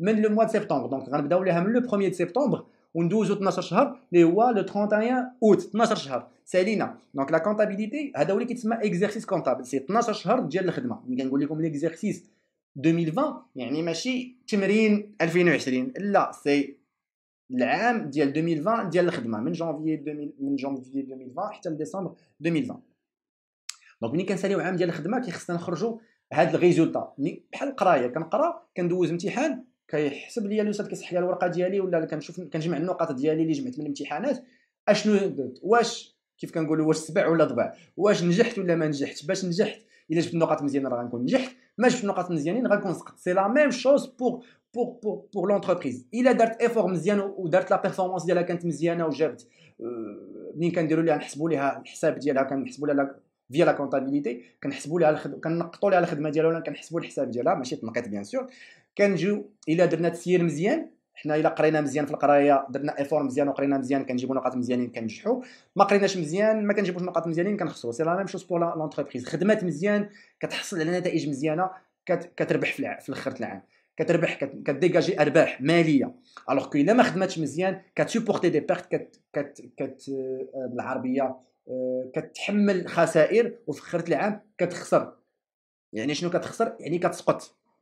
من لو موا دو سبتمبر دونك غنبداو ليها من لو دو سبتمبر وندوزو 12 شهر اللي هو لو 31 اوت 12 شهر سالينا دونك لا كونتابيليتي هذا هو اللي كيتسمى اكزرسيس كونطابل سي 12 شهر ديال الخدمه ملي كنقول لكم ليكزرسيس 2020 يعني ماشي تمرين 2020 لا سي العام ديال 2020 ديال الخدمه من جانفي 2000 من جانفي 2020 حتى لديسمبر 2020 دونك ملي كنساليو عام ديال الخدمه كيخصنا نخرجوا هاد الريزولتا بحال القرايه كنقرا كندوز امتحان كيحسب لي الاستاذ كيسحق لي الورقه ديالي ولا كنشوف كنجمع النقط ديالي اللي جمعت من الامتحانات اشنو درت واش كيف كنقولوا واش سبع ولا ضبع واش نجحت ولا ما نجحتش باش نجحت الا جبت نقاط مزيانين راه غنكون نجحت ما جبت نقاط مزيانين غنكون سقط سي لا ميم شوز بور بور بور بوغ لونتربريز الا دارت ايفور مزيان ودارت لا بيرفورمانس ديالها كانت مزيانه وجابت آه، منين كنديروا ليها نحسبوا ليها الحساب ديالها كنحسبوا لها فيا لا كونتابيليتي كنحسبوا ليها كنقطوا ليها الخدمه ديالها ولا كنحسبوا الحساب ديالها ماشي تنقيط بيان سور كنجيو الا درنا تسيير مزيان حنا الا قرينا مزيان في القرايه درنا ايفور مزيان وقرينا مزيان كنجيبو نقاط مزيانين كنجحو ما قريناش مزيان ما كنجيبوش نقاط مزيانين كنخسرو سي لا ميم شوز بور لونتربريز خدمات مزيان كتحصل على نتائج مزيانه كت... كتربح في, الع... في الاخر العام كتربح كت... كديجاجي ارباح ماليه الوغ كو الا ما خدماتش مزيان كتسوبورتي دي بيرت كت... كت... كت... آه، بالعربيه آه، كتحمل خسائر وفي اخر العام كتخسر يعني شنو كتخسر يعني كتسقط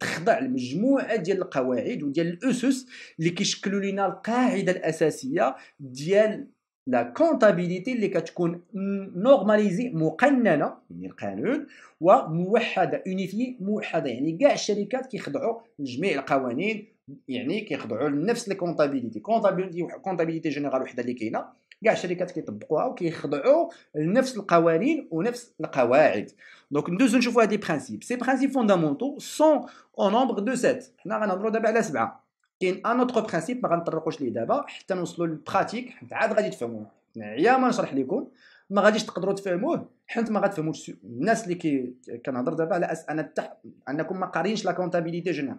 تخضع لمجموعه ديال القواعد وديال الاسس اللي كيشكلوا لنا القاعده الاساسيه ديال لا كونتابيليتي اللي كتكون نورماليزي مقننه يعني القانون وموحده اونيفي موحده يعني كاع الشركات كيخضعوا لجميع القوانين يعني كيخضعوا لنفس الكونتابيليتي كونتابيليتي كونتابيليتي جينيرال وحده اللي كاينه كاع الشركات كيطبقوها وكيخضعوا لنفس القوانين ونفس القواعد دونك ندوزو نشوفوا هاد لي برينسيپ سي برينسيپ فوندامونتو سون او نومبر دو سيت حنا غنهضروا دابا على سبعه كاين ان اوتر برينسيپ ما غنطرقوش ليه دابا حتى نوصلوا للبراتيك حيت عاد غادي تفهموه يا ما نشرح لكم ما غاديش تقدروا تفهموه حيت ما غتفهموش الناس اللي كنهضر دابا على اساس ان انكم ما قارينش لا كونتابيليتي جينيرال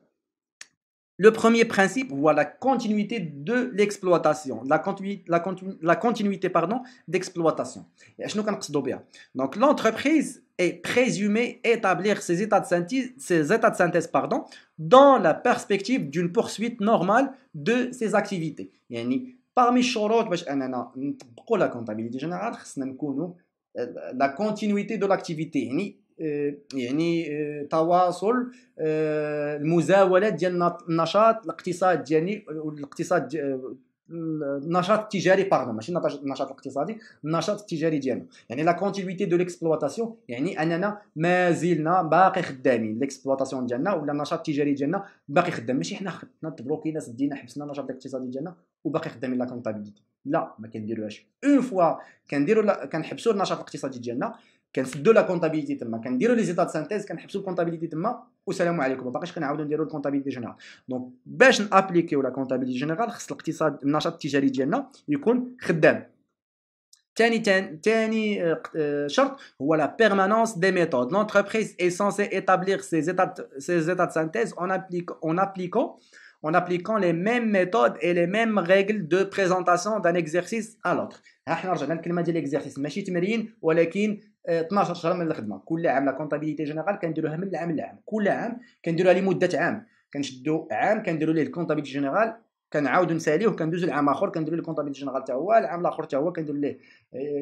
Le premier principe voit la continuité de l'exploitation, la, la, continuité pardon d'exploitation. Donc l'entreprise est présumée établir ses états de synthèse, états de synthèse pardon, dans la perspective d'une poursuite normale de ses activités. Yani, parmi la comptabilité générale, la continuité de l'activité. يعني تواصل المزاولات ديال النشاط الاقتصاد ديالي الاقتصاد النشاط التجاري باردون ماشي النشاط الاقتصادي النشاط التجاري ديالنا يعني لا كونتينيتي دو ليكسبلواتاسيون يعني اننا ما زلنا باقي خدامين ليكسبلواتاسيون ديالنا ولا النشاط التجاري ديالنا باقي خدام ماشي حنا خدنا تبلوكينا سدينا حبسنا النشاط الاقتصادي ديالنا وباقي خدامين لا كونتابيليتي لا ما كنديروهاش اون فوا كنديروا كنحبسوا النشاط الاقتصادي ديالنا de la comptabilité, ma can dire les états de synthèse, can pbsu comptabilité ma, ou salam alikum. Parce que on a besoin de dire le comptabilité générale. Donc, bien appliquer la comptabilité générale sur l'activité, une activité générale, il y a un cadre. Deuxième, deuxième, c'est la permanence des méthodes. L'entreprise est censée établir ses états, ses états de synthèse en appliquant, en appliquant, en appliquant les mêmes méthodes et les mêmes règles de présentation d'un exercice à l'autre. Alors, je ne peux pas dire l'exercice. Mais si tu me dis, mais 12 شهر من الخدمه كل عام لا كونطابيليتي جينيرال كنديروها من العام للعام كل عام كنديروها لمده عام كنشدو عام كنديروا ليه الكونطابيليتي جينيرال كنعاودو نساليوه كندوزو العام اخر كنديروا ليه الكونطابيليتي جينيرال تاع هو العام الاخر تاع هو كنديروا ليه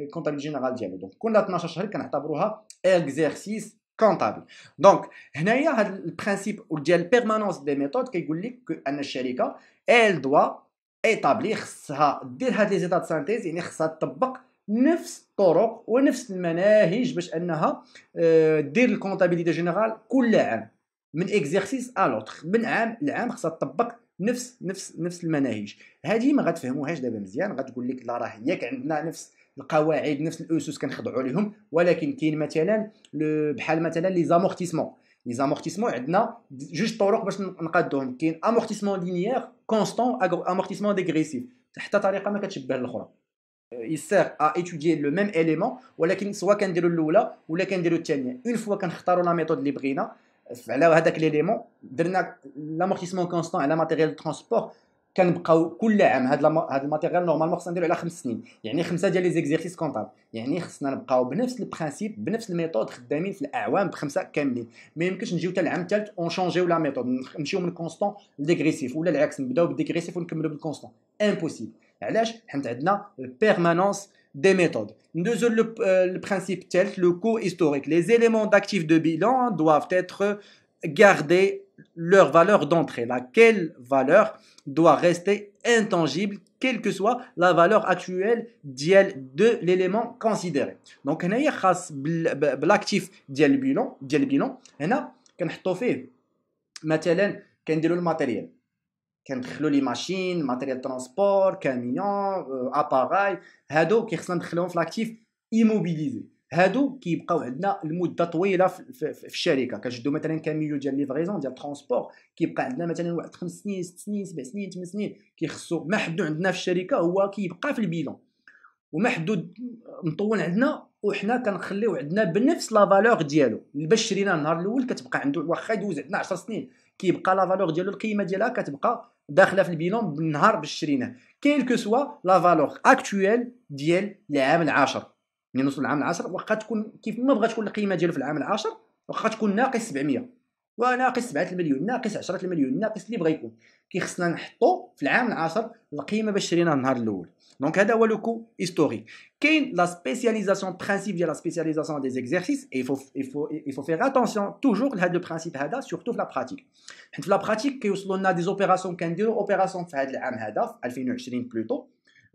الكونطابيليتي آه، جينيرال ديالو دونك كل 12 شهر كنعتبروها اكزيرسيس كونطابل دونك هنايا هذا البرانسيب ديال بيرمانونس دي ميثود كيقول لك ان الشركه ال دوا ايتابلي خصها دير هاد لي زيتا سانتيز يعني خصها تطبق نفس الطرق ونفس المناهج باش انها آه، دير الكونتابيليتي جينيرال كل عام من اكزيرسيس الوتر من عام لعام خصها تطبق نفس نفس نفس المناهج هذه ما غتفهموهاش دابا مزيان غتقول لك لا راه ياك عندنا نفس القواعد نفس الاسس كنخضعوا لهم ولكن كاين مثلا بحال مثلا لي زامورتيسمون لي زامورتيسمون عندنا جوج طرق باش نقادوهم كاين امورتيسمون لينيير كونستون امورتيسمون ديغريسيف حتى طريقه ما كتشبه الاخرى يسير ا ايتودي لو ميم اليمون ولكن سواء كنديروا الاولى ولا كنديروا الثانيه اون فوا كنختاروا لا ميثود اللي بغينا على هذاك ليليمون درنا لامورتيسمون كونستون على ماتيريال ترونسبور كنبقاو كل عام هاد هاد الماتيريال نورمالمون خصنا نديرو على خمس سنين يعني خمسه ديال لي زيكزيرسيس كونطاب يعني خصنا نبقاو بنفس البرانسيب بنفس الميثود خدامين في الاعوام بخمسه كاملين ما يمكنش نجيو حتى العام الثالث اونشونجيو لا ميثود نمشيو من كونستون لديغريسيف ولا العكس نبداو بالديغريسيف ونكملو بالكونستون امبوسيبل علاش حيت عندنا permanence des méthodes. Deuxième, le, principe tel, le coût historique. Les éléments d'actifs de bilan doivent être gardés leur valeur d'entrée. Laquelle valeur doit rester intangible, quelle que soit la valeur actuelle de l'élément considéré. Donc, l'actif de bilan, bilan, on a, a, le كندخلوا لي ماشين ماتيريال ترونسبور كاميون آه، اباراي هادو كيخصنا ندخلوهم في لاكتيف ايموبيليزي هادو كيبقاو عندنا لمده طويله في الشركه كنشدو مثلا كاميون ديال ليفريزون ديال ترونسبور كيبقى عندنا مثلا واحد خمس سنين ست سنين سبع سنين ثمان سنين كيخصو ما حدو عندنا في الشركه هو كيبقى في البيلون وما حدو مطول عندنا وحنا كنخليو عندنا بنفس لا فالور ديالو باش شريناه النهار الاول كتبقى عنده واخا يدوز عندنا 10 سنين كيبقى لا فالور ديالو القيمه ديالها كتبقى داخله في البيلون بالنهار باش شريناه كاين كو سوا لا فالور اكتويل ديال العام العاشر ملي نوصل العام العاشر واخا تكون كيف ما بغات تكون القيمه ديالو في العام العاشر واخا تكون ناقص 700 وناقص 7 المليون ناقص 10 المليون ناقص اللي بغا يكون كيخصنا نحطو في العام العاشر القيمه باش شريناها النهار الاول دونك هذا هو لوكو هيستوري هيستوريك كاين لا سبيسياليزاسيون برينسيپ ديال لا سبيسياليزاسيون دي زيكزيرسيس اي فو اي فو اي فو فيغ اتونسيون توجور لهاد لو برينسيپ هذا سورتو في لا براتيك حيت في لا براتيك كيوصلوا لنا دي زوبيراسيون كنديرو اوبيراسيون في هذا العام هذا في 2020 بلوتو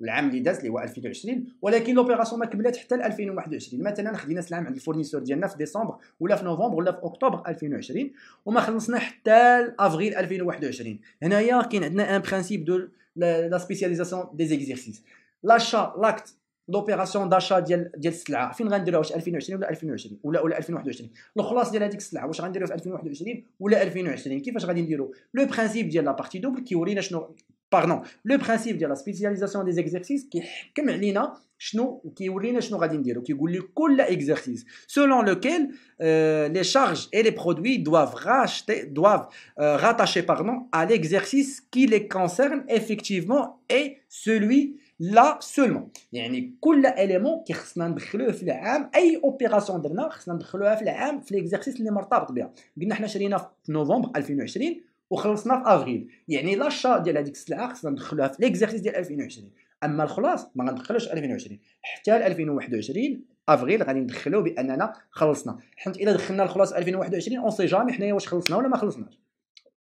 العام اللي داز اللي هو 2020 ولكن لوبيراسيون ما كملات حتى 2021 مثلا خدينا سلعه عند الفورنيسور ديالنا في ديسمبر ولا في نوفمبر ولا في اكتوبر 2020 وما خلصنا حتى افريل 2021 هنايا كاين عندنا ان برانسيب دو لا سبيسياليزاسيون دي زيكزيرسيس لاشا لاكت لوبيراسيون داشا ديال ديال السلعه فين غنديروها واش 2020 ولا 2020 ولا ولا 2021 الخلاص ديال هذيك السلعه واش غنديروها في 2021 ولا 2020 كيفاش غادي نديرو لو برينسيپ ديال لا بارتي دوبل كيورينا شنو Pardon. Le principe de la spécialisation des exercices qui comme علينا شنو كيورينا شنو غادي نديرو كيقول لي كل exercice selon lequel euh, les charges et les produits doivent racheter doivent euh, rattacher pardon à l'exercice qui les concerne effectivement et celui là seulement يعني كل اليمون qui خصنا ندخلوه في العام اي opération درنا خصنا ندخلوها في العام في ليكزارسيس اللي مرتبط بها قلنا حنا شرينا في نوفمبر 2020 وخلصنا في افريل يعني لاشا ديال هذيك السلعه خصنا ندخلوها في ليكزيرسيس ديال 2020 اما الخلاص ما غندخلوش 2020 حتى 2021 افريل غادي ندخلو باننا خلصنا حيت الا دخلنا الخلاص 2021 اون سي جامي حنايا واش خلصنا ولا ما خلصناش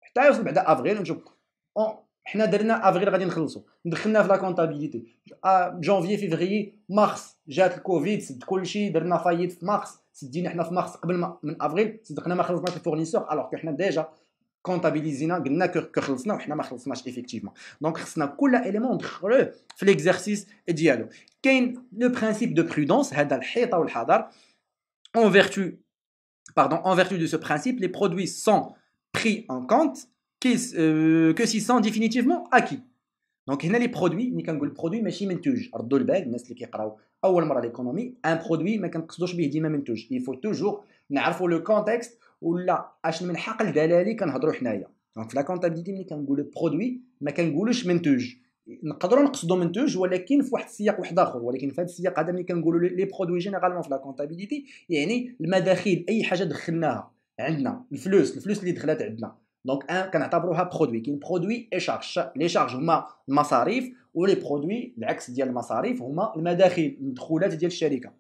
حتى يوصل بعد افريل نشوف حنا درنا افريل غادي نخلصو دخلنا في لا كونطابيليتي جونفي فيفري مارس جات الكوفيد سد كلشي درنا فايت في مارس سدينا حنا في مارس قبل ما من افريل صدقنا ما خلصناش الفورنيسور الوغ كو حنا ديجا comptabilisina gna que que khlsna wahna ma khlsnach effectivement donc khlsna كل élément dkhlo f l'exercice dialo kain le principe de prudence cest al hita en vertu pardon en vertu de ce principe les produits sont pris en compte euh, que s'ils sont définitivement acquis donc hna les produits ni kan gol produit machi mentouj rdou le bal nas li kiqraw awwal mara l'économie un produit ma kan qsdouch bih dima mentouj il faut toujours n'arfo le contexte ولا اش من حقل دلالي كنهضروا حنايا دونك في لا كونتابيليتي ملي كنقول برودوي ما كنقولوش منتوج نقدروا نقصدوا منتوج ولكن في واحد السياق واحد اخر ولكن في هذا السياق هذا ملي كنقولوا لي برودوي جينيرالمون في لا كونتابيليتي يعني المداخيل اي حاجه دخلناها عندنا الفلوس الفلوس اللي دخلت عندنا دونك ان كنعتبروها برودوي كاين برودوي اي شارج لي شارج هما المصاريف ولي برودوي العكس ديال المصاريف هما المداخيل المدخولات ديال الشركه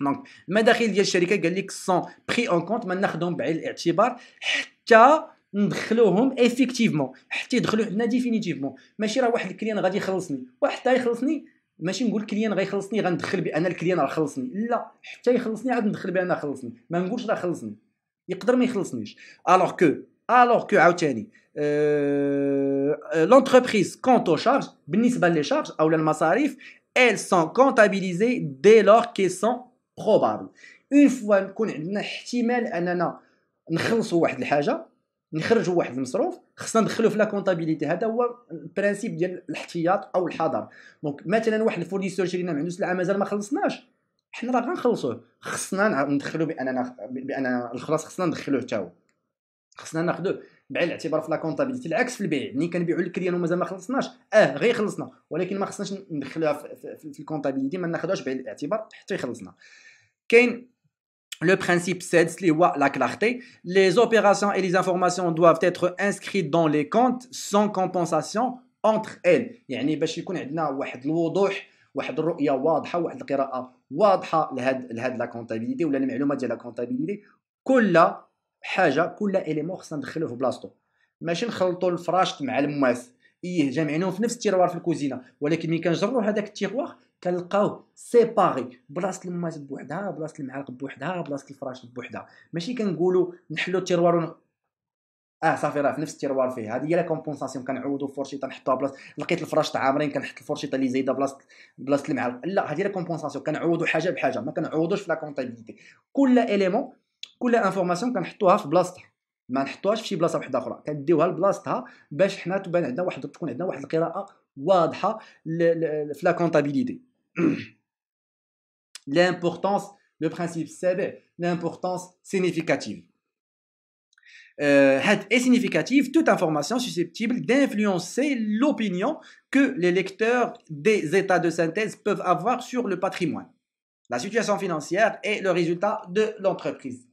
دونك المداخيل ديال الشركه قال لك سون بري اون كونت ما ناخذهم بعين الاعتبار حتى ندخلوهم ايفيكتيفمون حتى يدخلوا عندنا ديفينيتيفمون ماشي راه واحد الكليان غادي يخلصني واحد حتى يخلصني ماشي نقول الكليان غيخلصني غندخل بان الكليان راه خلصني لا حتى يخلصني عاد ندخل بان خلصني ما نقولش راه خلصني يقدر ما يخلصنيش الوغ كو الوغ كو عاوتاني لونتربريز كونتو شارج بالنسبه لي شارج او المصاريف elles sont comptabilisées dès lors qu'elles sont بروبابل اون فوا نكون عندنا احتمال اننا نخلصوا واحد الحاجه نخرجوا واحد المصروف خصنا ندخلوه في لا كونطابيليتي هذا هو البرانسيب ديال الاحتياط او الحذر دونك مثلا واحد الفورنيسور شرينا من عنده سلعه مازال ما خلصناش حنا راه غنخلصوه خصنا ندخلو باننا باننا الخلاص خصنا ندخلوه حتى هو خصنا ناخذوه بعين الاعتبار في لا كونطابيليتي العكس في البيع ملي كنبيعوا للكريان ومازال ما خلصناش اه غير خلصنا ولكن ما خصناش ندخلوها في, في, في الكونطابيليتي ما ناخذوهاش بعين الاعتبار حتى يخلصنا كاين لو Le اللي هو لا كلارتي لي opérations اي لي انفورماسيون دوافت اتر انسكريت دون لي كونت سون كومبونساسيون entre ال يعني باش يكون عندنا واحد الوضوح واحد الرؤيه واضحه واحد القراءه واضحه لهاد لهاد لا كونتابيليتي ولا المعلومات ديال لا كونتابيليتي كل حاجه كل اليمون خصنا ندخلوه في بلاصتو ماشي نخلطوا الفراشت مع الماس ايه جامعينهم في نفس التيروار في الكوزينه ولكن ملي كنجروا هذاك التيروار كنلقاو سيباغي بلاصه الماس بوحدها بلاصه المعلق بوحدها بلاصه الفراش بوحدها ماشي كنقولوا نحلو التيروار ون... اه صافي راه في نفس التيروار فيه هذه هي لا كومبونساسيون كنعوضوا الفرشيطه نحطوها بلاصه لقيت الفراش تعامرين كنحط الفرشيطه اللي زايده بلاصه بلاصه المعلق لا هذه لا كومبونساسيون كنعوضوا حاجه بحاجه ما كنعوضوش في لا كونتابيليتي كل اليمون كل انفورماسيون كنحطوها في بلاصتها ما نحطوهاش في شي بلاصه وحده اخرى كنديوها لبلاصتها باش حنا تبان عندنا واحد تكون عندنا واحد القراءه Wadha, la comptabilité. l'importance le principe c'est l'importance significative Et euh, est significative toute information susceptible d'influencer l'opinion que les lecteurs des états de synthèse peuvent avoir sur le patrimoine, la situation financière et le résultat de l'entreprise.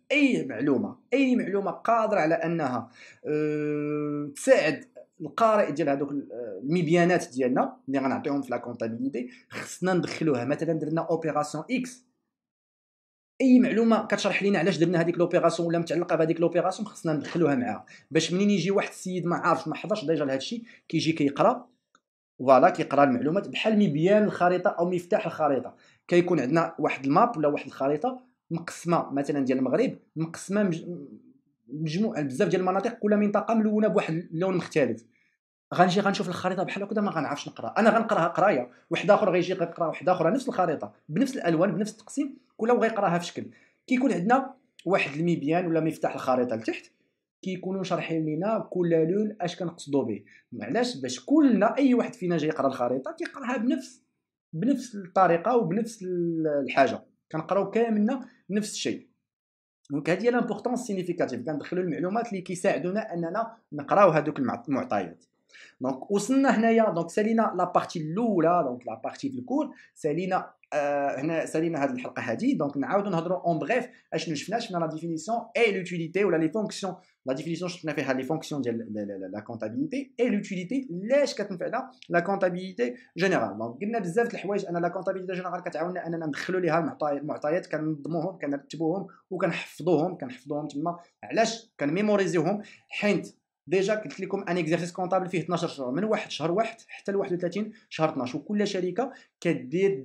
القارئ ديال هذوك المبيانات ديالنا اللي غنعطيهم في لا كونطابيليتي خصنا ندخلوها مثلا درنا اوبيراسيون اكس اي معلومه كتشرح لينا علاش درنا هذيك لوبيراسيون ولا متعلقه بهذيك لوبيراسيون خصنا ندخلوها معاها باش منين يجي واحد السيد ما عارفش ما حضرش ديجا لهذا الشيء كيجي كيقرا فوالا كيقرا المعلومات بحال مبيان الخريطه او مفتاح الخريطه كيكون عندنا واحد الماب ولا واحد الخريطه مقسمه مثلا ديال المغرب مقسمه مجموعه بزاف ديال المناطق كل منطقه ملونه بواحد اللون مختلف غنجي غنشوف الخريطه بحال هكذا ما غنعرفش نقرا انا غنقراها قرايه واحد اخر غيجي غيقرا واحد اخر نفس الخريطه بنفس الالوان بنفس التقسيم كل غيقراها في شكل كيكون عندنا واحد المبيان ولا مفتاح الخريطه لتحت كيكونوا شارحين لينا كل لون اش كنقصدوا به علاش باش كلنا اي واحد فينا جاي يقرا الخريطه كيقراها بنفس بنفس الطريقه وبنفس الحاجه كنقراو كاملنا نفس الشيء دونك هذه هي لامبورطونس سينيفيكاتيف كندخلوا المعلومات اللي كيساعدونا اننا نقراو هذوك المعطيات دونك وصلنا هنايا دونك سالينا لا بارتي الاولى دونك لا بارتي ديال الكور سالينا آه هنا سالينا هذه الحلقه هذه دونك نعاودوا نهضروا اون بريف اشنو شفنا شفنا لا ديفينيسيون اي لوتيليتي ولا لي فونكسيون La définition, je les fonctions de la comptabilité et l'utilité. la comptabilité générale. Donc, قلنا بزاف د الحوايج انا كتعاوننا اننا ليها المعطيات كنرتبوهم وكنحفظوهم كنحفظوهم تما علاش حيت ديجا قلت ان comptable فيه 12 شهر من واحد شهر واحد حتى ل 31 شهر 12 وكل كدير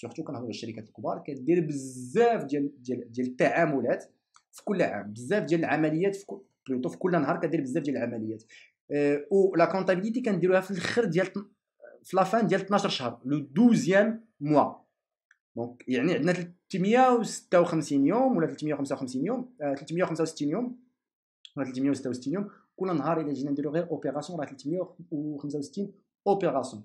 سورتو كنهضروا على الشركات الكبار كدير بزاف ديال ديال ديال التعاملات في كل عام بزاف ديال العمليات في كل بلوتو في كل نهار كدير بزاف ديال العمليات او آه، و لا كونتابيليتي كنديروها في الاخر ديال في لافان ديال 12 شهر لو 12 موا دونك يعني عندنا 356 يوم ولا 355 يوم 365 آه، يوم ولا 366 يوم كل نهار الا جينا نديرو غير اوبيراسيون راه 365 اوبيراسيون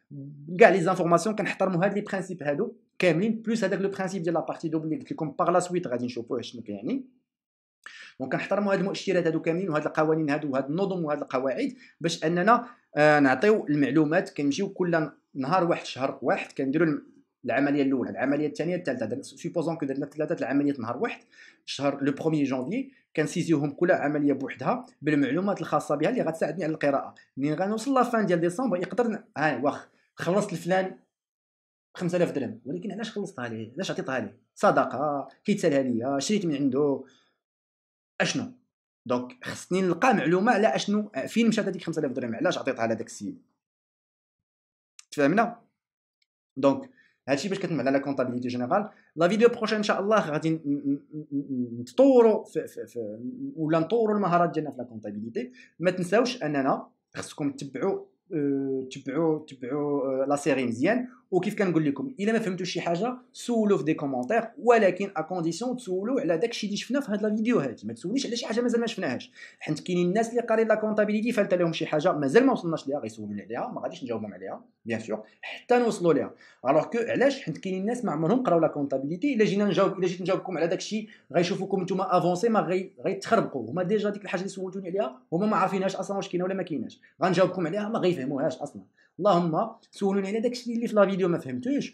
كاع لي زانفورماسيون كنحترموا هاد لي برينسيپ هادو كاملين بلوس هذاك لو برينسيپ ديال بارتي دوبل اللي قلت لكم باغ لا سويت غادي نشوفوه شنو كيعني دونك كنحترموا هاد المؤشرات هادو كاملين وهاد القوانين هادو وهاد النظم وهاد القواعد باش اننا آه نعطيو المعلومات كنجيو كل نهار واحد شهر واحد كنديروا العمليه الاولى العمليه الثانيه الثالثه سوبوزون كو درنا ثلاثه العمليات نهار واحد شهر لو 1 جونفي كنسيزيوهم كل عمليه بوحدها بالمعلومات الخاصه بها اللي غتساعدني على القراءه منين غنوصل لافان ديال ديسمبر يقدر ها واخا خلصت لفلان 5000 درهم ولكن علاش خلصتها ليه علاش عطيتها ليه صدقه كيتسالها ليا شريت من عنده اشنو دونك خصني نلقى معلومه على اشنو فين مشات هذيك 5000 درهم علاش عطيتها لهذاك السيد تفهمنا دونك هادشي باش كتم على لا كونطابيليتي جينيرال لا فيديو بروشين ان شاء الله غادي نتطوروا في, في, في ولا نطوروا المهارات ديالنا في لا كونطابيليتي ما تنساوش اننا خصكم تبعوا تبعوا تبعوا لا سيري مزيان وكيف كنقول لكم الا ما فهمتوش شي حاجه سولوا في دي كومونتير ولكن ا كونديسيون تسولوا على داكشي اللي شفنا في هاد لا فيديو هادي ما تسوليش على شي حاجه مازال ما شفناهاش حيت كاينين الناس اللي قاريين لا كونطابيليتي فالت لهم شي حاجه مازال ما وصلناش ليها غيسولوني عليها ما غاديش نجاوبهم عليها بيان سور حتى نوصلوا ليها الوغ كو علاش حيت كاينين الناس ما عمرهم قراو لا كونطابيليتي الا جينا نجاوب الا جيت نجاوبكم على داكشي غيشوفوكم نتوما افونسي ما غي غيتخربقوا هما ديجا ديك الحاجه اللي سولتوني عليها هما ما عارفينهاش اصلا واش كاينه ولا ما كايناش غنجاوبكم عليها ما غيفهم يفهموهاش اصلا اللهم سولوني على داكشي اللي في لا فيديو ما فهمتوش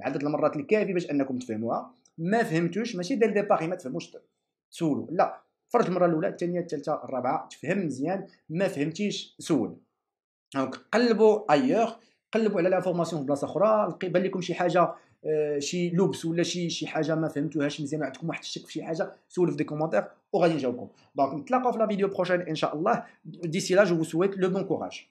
عدد المرات الكافي باش انكم تفهموها ما فهمتوش ماشي دير ديباغي ما تفهموش تسولوا لا فرج المره الاولى الثانيه الثالثه الرابعه تفهم مزيان ما فهمتيش سول دونك قلبوا ايوغ قلبوا على لافورماسيون في بلاصه اخرى بان لكم شي حاجه آه، شي لوبس ولا شي شي حاجه ما فهمتوهاش مزيان عندكم واحد الشك في شي حاجه سولوا في دي كومونتير وغادي نجاوبكم دونك نتلاقاو في لا فيديو بروشين ان شاء الله ديسي لا جو سويت لو بون كوراج